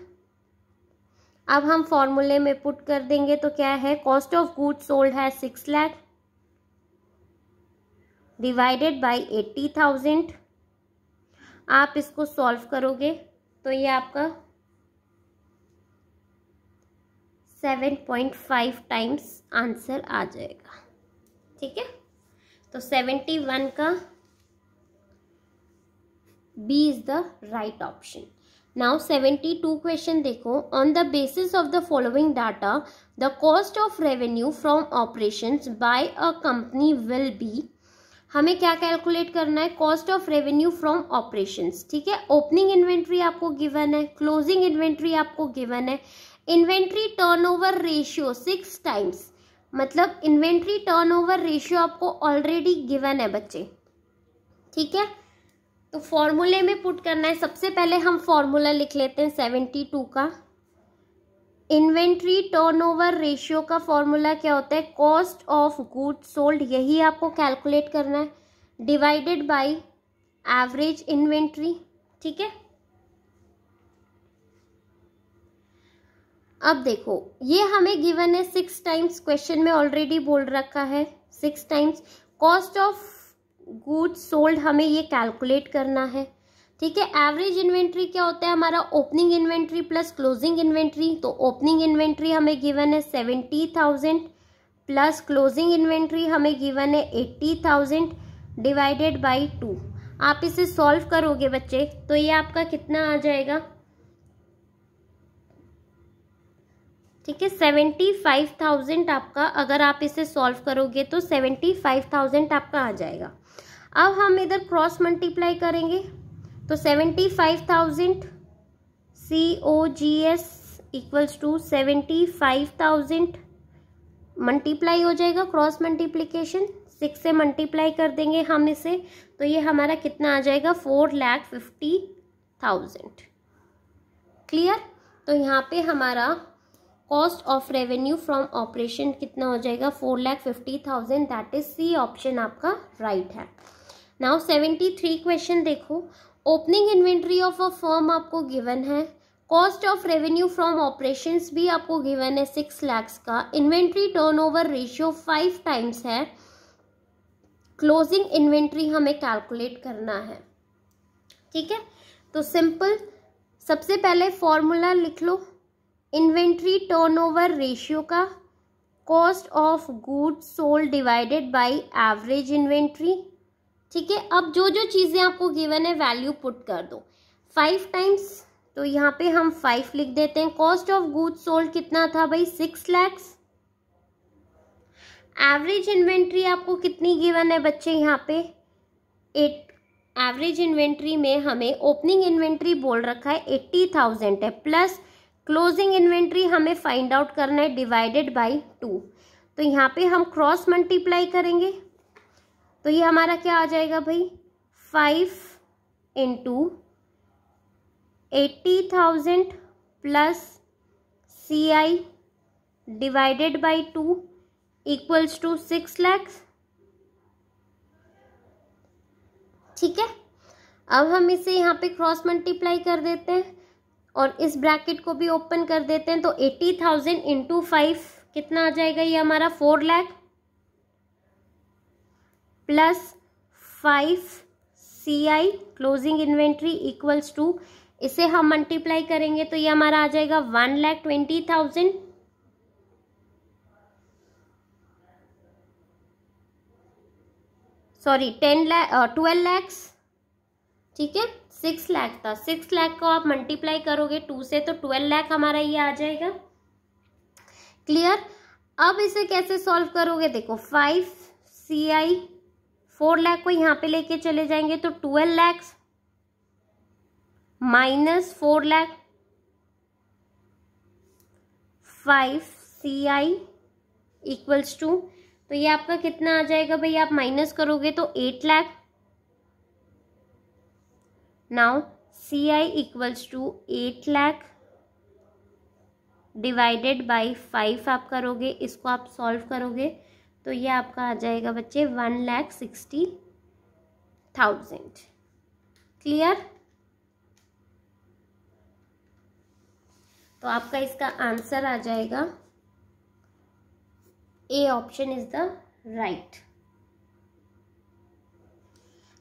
अब हम फॉर्मूले में पुट कर देंगे तो क्या है कॉस्ट ऑफ गुड सोल्ड है six lakh divided by eighty thousand आप इसको सॉल्व करोगे तो ये आपका seven point five times answer आ जाएगा ठीक है तो सेवेंटी वन का B is the right option now seventy two question देखो on the basis of the following data the cost of revenue from operation by a company will be हमें क्या calculate करना है cost of revenue from operation ठीक है opening inventory आपको given है closing inventory आपको गिवन है inventory turn over ratio six times मतलब इन्वेंट्री टर्नओवर रेशियो आपको ऑलरेडी गिवन है बच्चे ठीक है तो फॉर्मूले में पुट करना है सबसे पहले हम फॉर्मूला लिख लेते हैं सेवेंटी टू का इन्वेंट्री टर्नओवर रेशियो का फॉर्मूला क्या होता है कॉस्ट ऑफ गुड सोल्ड यही आपको कैलकुलेट करना है डिवाइडेड बाई एवरेज इन्वेंट्री ठीक है अब देखो ये हमें गिवन है सिक्स टाइम्स क्वेश्चन में ऑलरेडी बोल रखा है six times cost of goods sold हमें ये कैलकुलेट करना है ठीक है एवरेज इन्वेंट्री क्या होता है हमारा opening inventory plus closing inventory तो ओपनिंग इन्वेंट्री हमें गिवन है seventy thousand plus closing inventory हमें गिवन है eighty thousand divided by two आप इसे सॉल्व करोगे बच्चे तो ये आपका कितना आ जाएगा ठीक है सेवेंटी फाइव थाउजेंड आपका अगर आप इसे सॉल्व करोगे तो सेवेंटी फाइव थाउजेंड आपका आ जाएगा अब हम इधर क्रॉस मल्टीप्लाई करेंगे तो seventy five thousand C O G S equals to seventy five thousand multiply हो जाएगा क्रॉस मल्टीप्लीकेशन सिक्स से मल्टीप्लाई कर देंगे हम इसे तो ये हमारा कितना आ जाएगा four lakh fifty thousand clear तो यहाँ पे हमारा cost of revenue from operation कितना हो जाएगा four lakh fifty thousand that is C option आपका राइट है नाउ सेवेंटी थ्री क्वेश्चन देखो opening inventory of a firm आपको गिवन है cost of revenue from operation भी आपको गिवन है सिक्स लैक्स का inventory turn over ratio five times है क्लोजिंग इन्वेंट्री हमें कैलकुलेट करना है ठीक है तो सिंपल सबसे पहले फॉर्मूला लिख लो इन्वेंट्री टर्नओवर रेशियो का cost of good sold divided by average inventory ठीक है अब जो जो चीज़ें आपको गिवन है वैल्यू पुट कर दो फाइव टाइम्स तो यहाँ पे हम फाइव लिख देते हैं कॉस्ट ऑफ गुड सोल्ड कितना था भाई सिक्स लैक्स एवरेज इन्वेंट्री आपको कितनी गिवन है बच्चे यहाँ पे एट एवरेज इन्वेंट्री में हमें ओपनिंग इन्वेंट्री बोल रखा है एट्टी थाउजेंड है प्लस क्लोजिंग इन्वेंट्री हमें फाइंड आउट करना है डिवाइडेड बाई टू तो यहाँ पे हम क्रॉस मल्टीप्लाई करेंगे तो ये हमारा क्या आ जाएगा भाई five into eighty thousand plus C I divided by two equals to six lakhs ठीक है अब हम इसे यहाँ पे क्रॉस मल्टीप्लाई कर देते हैं और इस ब्रैकेट को भी ओपन कर देते हैं तो एट्टी थाउजेंड इंटू फाइव कितना आ जाएगा ये हमारा four lakh plus five C I closing inventory equals to इसे हम मल्टीप्लाई करेंगे तो ये हमारा आ जाएगा one lakh twenty thousand sorry ten lakh twelve lakhs ठीक है सिक्स लाख था सिक्स लाख को आप मल्टीप्लाई करोगे टू से तो ट्वेल्व लाख हमारा ये आ जाएगा क्लियर अब इसे कैसे सॉल्व करोगे देखो five C I four lakh को यहाँ पे लेके चले जाएंगे तो twelve lakh minus four lakh five C I equals to तो ये आपका कितना आ जाएगा भाई आप माइनस करोगे तो eight lakh now ci equals to 8 lakh divided by five आप करोगे इसको आप सॉल्व करोगे तो ये आपका आ जाएगा बच्चे one lakh sixty thousand clear तो आपका इसका आंसर आ जाएगा A option is the right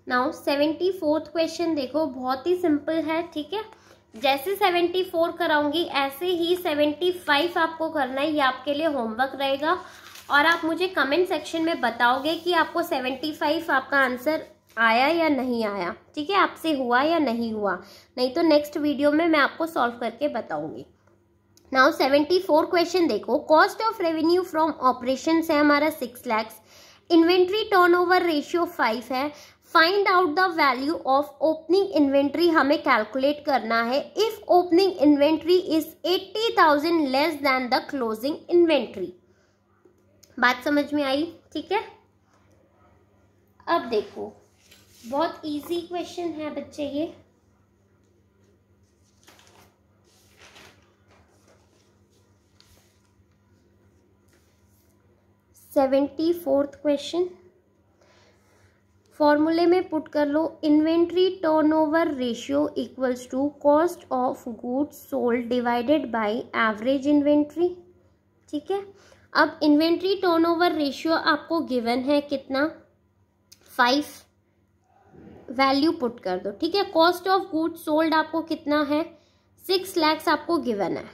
now seventy fourth question देखो बहुत ही सिंपल है ठीक है जैसे सेवेंटी फोर कराऊंगी ऐसे ही सेवेंटी फाइव आपको करना है ये आपके लिए होमवर्क रहेगा और आप मुझे कमेंट सेक्शन में बताओगे कि आपको सेवेंटी फाइव आपका आंसर आया या नहीं आया ठीक है आपसे हुआ या नहीं हुआ नहीं तो नेक्स्ट वीडियो में मैं आपको सॉल्व करके बताऊंगी नाउ सेवेंटी फोर क्वेश्चन देखो cost of revenue from operation है हमारा six lakhs inventory turnover ratio five है find out the value of opening inventory हमें कैलकुलेट करना है if opening inventory is eighty thousand less than the closing inventory बात समझ में आई ठीक है अब देखो बहुत इजी क्वेश्चन है बच्चे ये सेवेंटी फोर्थ क्वेश्चन फॉर्मूले में पुट कर लो inventory turnover ratio equals to cost of goods sold divided by average inventory ठीक है अब इन्वेंट्री टर्नओवर रेशियो आपको गिवन है कितना फाइव वैल्यू पुट कर दो ठीक है कॉस्ट ऑफ गुड्स सोल्ड आपको कितना है सिक्स लैक्स आपको गिवन है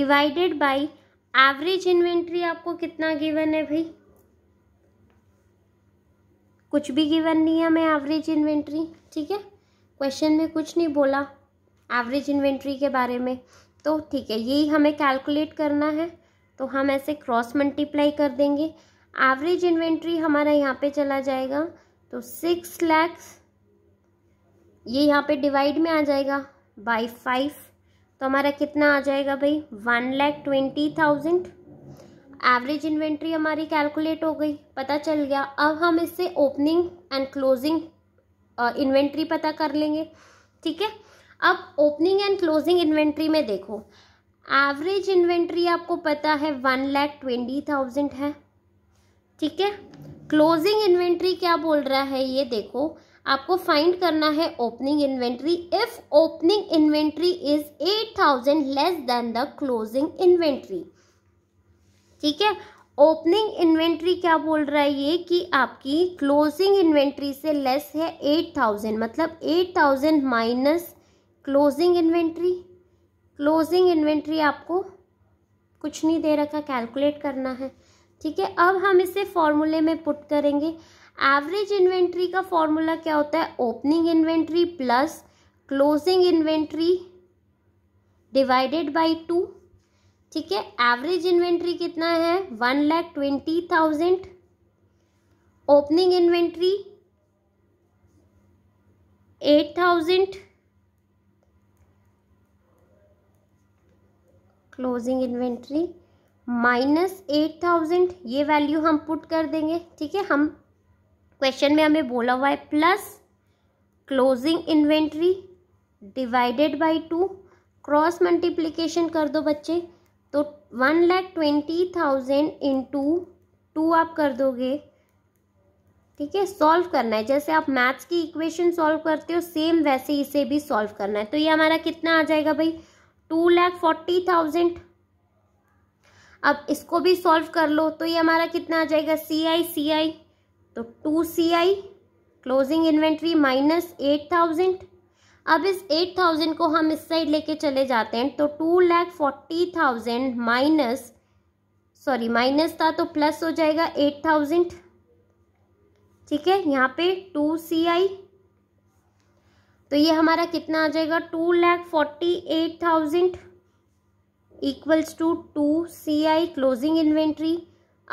डिवाइडेड बाई एवरेज इन्वेंट्री आपको कितना गिवन है भाई कुछ भी गिवन नहीं है हमें एवरेज इन्वेंट्री ठीक है क्वेश्चन में कुछ नहीं बोला एवरेज इन्वेंट्री के बारे में तो ठीक है यही हमें कैलकुलेट करना है तो हम ऐसे क्रॉस मल्टीप्लाई कर देंगे एवरेज इन्वेंट्री हमारा यहाँ पे चला जाएगा तो सिक्स लैक्स ये यहाँ पे डिवाइड में आ जाएगा बाई फाइव तो हमारा कितना आ जाएगा भाई one lakh twenty thousand average inventory हमारी कैलकुलेट हो गई पता चल गया अब हम इससे ओपनिंग एंड क्लोजिंग इन्वेंट्री पता कर लेंगे ठीक है अब ओपनिंग एंड क्लोजिंग इन्वेंट्री में देखो एवरेज इन्वेंट्री आपको पता है वन लैख ट्वेंटी थाउजेंड है ठीक है क्लोजिंग इन्वेंट्री क्या बोल रहा है ये देखो आपको फाइंड करना है opening inventory if opening inventory is eight thousand less than the closing inventory ठीक है ओपनिंग इन्वेंट्री क्या बोल रहा है ये कि आपकी क्लोजिंग इन्वेंट्री से लेस है एट थाउजेंड मतलब eight thousand minus closing inventory closing inventory आपको कुछ नहीं दे रखा कैलकुलेट करना है ठीक है अब हम इसे फॉर्मूले में पुट करेंगे एवरेज इन्वेंट्री का फॉर्मूला क्या होता है opening inventory plus closing inventory divided by two ठीक है एवरेज इन्वेंट्री कितना है one lakh twenty thousand opening inventory eight thousand closing inventory minus eight thousand ये वैल्यू हम पुट कर देंगे ठीक है हम क्वेश्चन में हमें बोला हुआ है plus closing inventory divided by two cross multiplication कर दो बच्चे one lakh twenty thousand two two आप कर दोगे ठीक है सॉल्व करना है जैसे आप मैथ्स की इक्वेशन सॉल्व करते हो सेम वैसे इसे भी सॉल्व करना है तो ये हमारा कितना आ जाएगा भाई टू लैख फोर्टी थाउजेंड अब इसको भी सॉल्व कर लो तो ये हमारा कितना आ जाएगा सी आई सी आई तो two C I closing inventory minus eight thousand अब इस एट थाउजेंड को हम इस साइड लेके चले जाते हैं तो two lakh forty thousand minus sorry minus था तो प्लस हो जाएगा एट थाउजेंड ठीक है यहाँ पे टू सी आई तो ये हमारा कितना आ जाएगा two lakh forty eight thousand equals two two C I closing inventory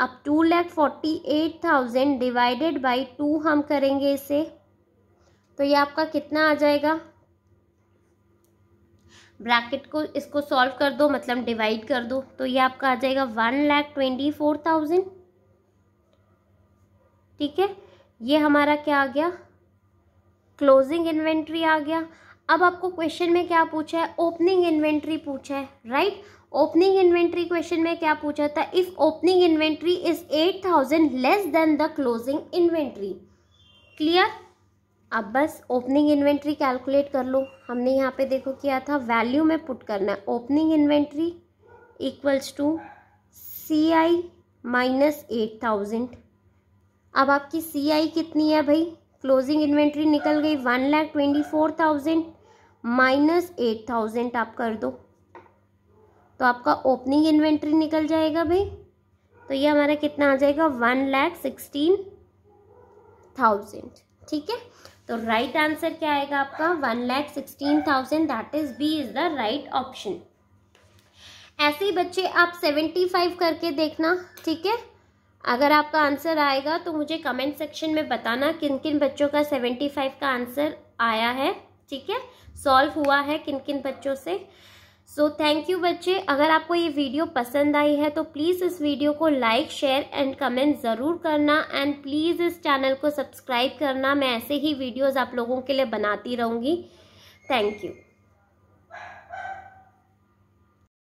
अब two lakh forty eight thousand divided by two हम करेंगे इसे तो ये आपका कितना आ जाएगा ब्रैकेट को इसको सॉल्व कर दो मतलब डिवाइड कर दो तो ये आपका आ जाएगा one lakh twenty four thousand ठीक है ये हमारा क्या आ गया क्लोजिंग इन्वेंट्री आ गया अब आपको क्वेश्चन में क्या पूछा है ओपनिंग इन्वेंट्री पूछा है राइट ओपनिंग इन्वेंट्री क्वेश्चन में क्या पूछा था if opening inventory is eight thousand less than the closing inventory clear अब बस ओपनिंग इन्वेंट्री कैलकुलेट कर लो हमने यहाँ पे देखो किया था वैल्यू में पुट करना है opening inventory equals two C I minus eight thousand अब आपकी सी आई कितनी है भाई क्लोजिंग इन्वेंट्री निकल गई one lakh twenty four thousand minus eight thousand आप कर दो तो आपका ओपनिंग इन्वेंट्री निकल जाएगा भाई तो ये हमारा कितना आ जाएगा वन लैख सिक्सटीन थाउजेंड ठीक है तो राइट right आंसर क्या आएगा आपका one lakh sixteen thousand that is B is the right option ऐसे ही बच्चे आप सेवेंटी फाइव करके देखना ठीक है अगर आपका आंसर आएगा तो मुझे कमेंट सेक्शन में बताना किन किन बच्चों का सेवेंटी फाइव का आंसर आया है ठीक है सॉल्व हुआ है किन किन बच्चों से सो थैंक यू बच्चे अगर आपको ये वीडियो पसंद आई है तो प्लीज़ इस वीडियो को लाइक शेयर एंड कमेंट ज़रूर करना एंड प्लीज़ इस चैनल को सब्सक्राइब करना मैं ऐसे ही वीडियोज़ आप लोगों के लिए बनाती रहूँगी थैंक यू